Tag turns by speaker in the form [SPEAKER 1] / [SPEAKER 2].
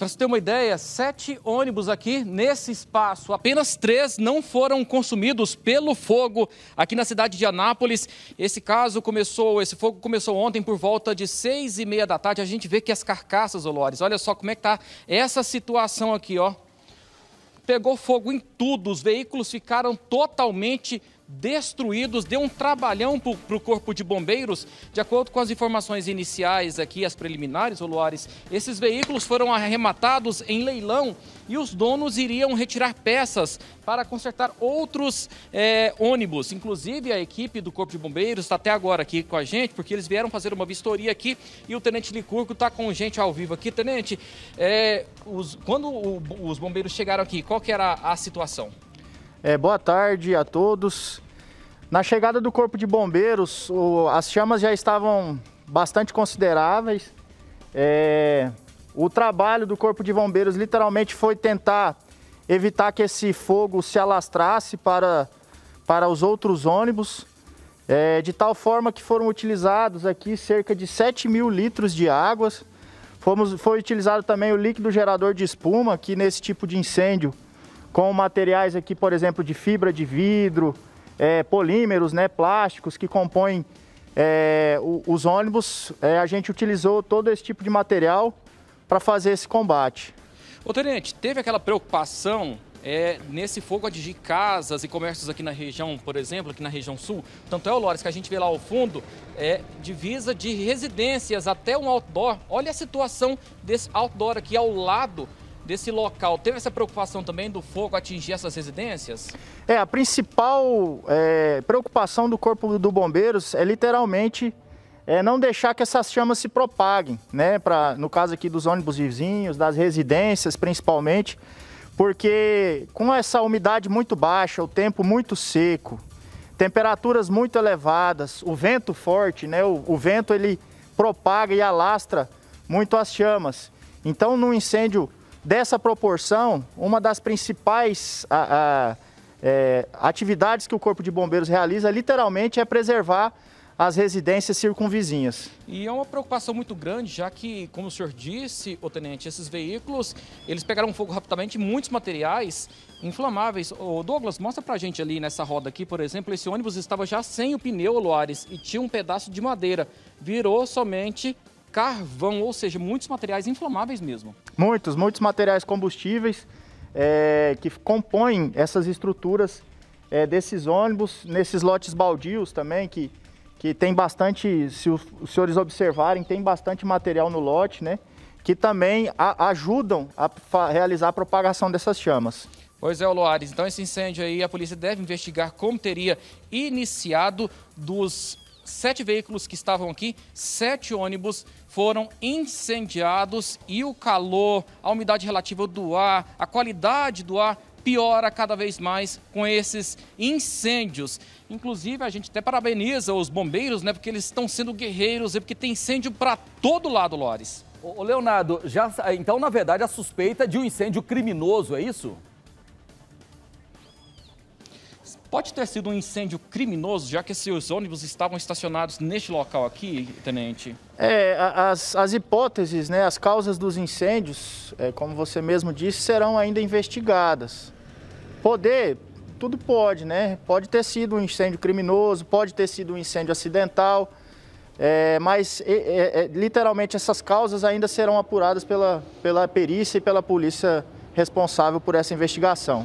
[SPEAKER 1] Para você ter uma ideia, sete ônibus aqui nesse espaço, apenas três não foram consumidos pelo fogo aqui na cidade de Anápolis. Esse caso começou, esse fogo começou ontem por volta de seis e meia da tarde. A gente vê que as carcaças, Olores, olha só como é que tá essa situação aqui, ó. Pegou fogo em tudo, os veículos ficaram totalmente destruídos, deu um trabalhão para o Corpo de Bombeiros. De acordo com as informações iniciais aqui, as preliminares, Oluares, esses veículos foram arrematados em leilão e os donos iriam retirar peças para consertar outros é, ônibus. Inclusive, a equipe do Corpo de Bombeiros está até agora aqui com a gente, porque eles vieram fazer uma vistoria aqui e o Tenente Licurgo está com gente ao vivo aqui. Tenente, é, os, quando o, os bombeiros chegaram aqui, qual que era a situação?
[SPEAKER 2] É, boa tarde a todos. Na chegada do Corpo de Bombeiros, o, as chamas já estavam bastante consideráveis. É, o trabalho do Corpo de Bombeiros literalmente foi tentar evitar que esse fogo se alastrasse para, para os outros ônibus, é, de tal forma que foram utilizados aqui cerca de 7 mil litros de águas. Fomos, foi utilizado também o líquido gerador de espuma, que nesse tipo de incêndio com materiais aqui, por exemplo, de fibra de vidro, é, polímeros, né, plásticos que compõem é, os ônibus. É, a gente utilizou todo esse tipo de material para fazer esse combate.
[SPEAKER 1] Ô, Tenente, teve aquela preocupação é, nesse fogo atingir casas e comércios aqui na região, por exemplo, aqui na região sul. Tanto é o Lores que a gente vê lá ao fundo, é, divisa de residências até um outdoor. Olha a situação desse outdoor aqui ao lado desse local, teve essa preocupação também do fogo atingir essas residências?
[SPEAKER 2] É, a principal é, preocupação do Corpo do Bombeiros é literalmente é, não deixar que essas chamas se propaguem, né? Pra, no caso aqui dos ônibus vizinhos, das residências principalmente, porque com essa umidade muito baixa, o tempo muito seco, temperaturas muito elevadas, o vento forte, né? O, o, vento ele propaga e alastra muito as chamas. Então, num incêndio dessa proporção, uma das principais a, a, é, atividades que o Corpo de Bombeiros realiza literalmente é preservar as residências circunvizinhas.
[SPEAKER 1] E é uma preocupação muito grande, já que, como o senhor disse, o tenente, esses veículos, eles pegaram fogo rapidamente, muitos materiais inflamáveis. O Douglas, mostra pra gente ali nessa roda aqui, por exemplo, esse ônibus estava já sem o pneu, Loares, e tinha um pedaço de madeira. Virou somente carvão, ou seja, muitos materiais inflamáveis mesmo.
[SPEAKER 2] Muitos, muitos materiais combustíveis é, que compõem essas estruturas é, desses ônibus, nesses lotes baldios também, que, que tem bastante, se os, os senhores observarem, tem bastante material no lote, né? Que também a, ajudam a realizar a propagação dessas chamas.
[SPEAKER 1] Pois é, Loares. Então, esse incêndio aí, a polícia deve investigar como teria iniciado dos sete veículos que estavam aqui, sete ônibus foram incendiados e o calor, a umidade relativa do ar, a qualidade do ar piora cada vez mais com esses incêndios. Inclusive, a gente até parabeniza os bombeiros, né? Porque eles estão sendo guerreiros e porque tem incêndio para todo lado, Lores. Ô, Leonardo, já, então, na verdade, a suspeita é de um incêndio criminoso, é isso? Pode ter sido um incêndio criminoso, já que esses ônibus estavam estacionados neste local aqui, tenente?
[SPEAKER 2] É, as, as hipóteses, né, as causas dos incêndios, é, como você mesmo disse, serão ainda investigadas. Poder, tudo pode, né? Pode ter sido um incêndio criminoso, pode ter sido um incêndio acidental, é, mas é, literalmente essas causas ainda serão apuradas pela, pela perícia e pela polícia responsável por essa investigação.